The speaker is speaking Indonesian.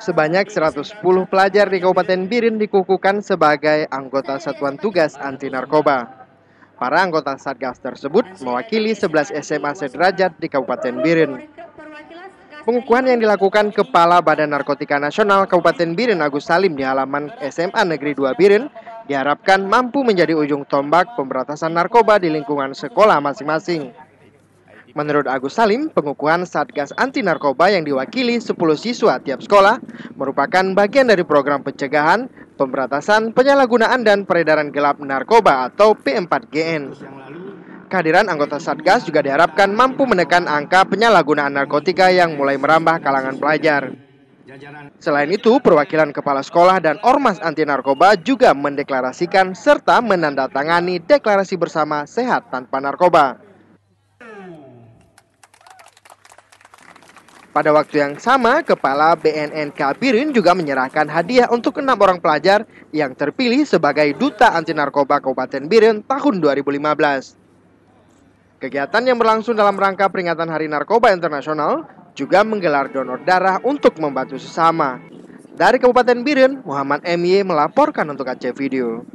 Sebanyak 110 pelajar di Kabupaten Birin dikukuhkan sebagai anggota Satuan Tugas Anti Narkoba. Para anggota Satgas tersebut mewakili 11 SMA sederajat di Kabupaten Birin. Pengukuhan yang dilakukan Kepala Badan Narkotika Nasional Kabupaten Birin Agus Salim di halaman SMA Negeri 2 Birin diharapkan mampu menjadi ujung tombak pemberantasan narkoba di lingkungan sekolah masing-masing. Menurut Agus Salim, pengukuhan Satgas Anti Narkoba yang diwakili 10 siswa tiap sekolah merupakan bagian dari program pencegahan, pemberantasan, penyalahgunaan, dan peredaran gelap narkoba atau P4GN. Kehadiran anggota Satgas juga diharapkan mampu menekan angka penyalahgunaan narkotika yang mulai merambah kalangan pelajar. Selain itu, perwakilan kepala sekolah dan ormas anti narkoba juga mendeklarasikan serta menandatangani deklarasi bersama sehat tanpa narkoba. Pada waktu yang sama, Kepala BNN Birin juga menyerahkan hadiah untuk enam orang pelajar yang terpilih sebagai Duta Anti Narkoba Kabupaten Birin tahun 2015. Kegiatan yang berlangsung dalam rangka peringatan Hari Narkoba Internasional juga menggelar donor darah untuk membantu sesama. Dari Kabupaten Birin, Muhammad MY melaporkan untuk Aceh Video.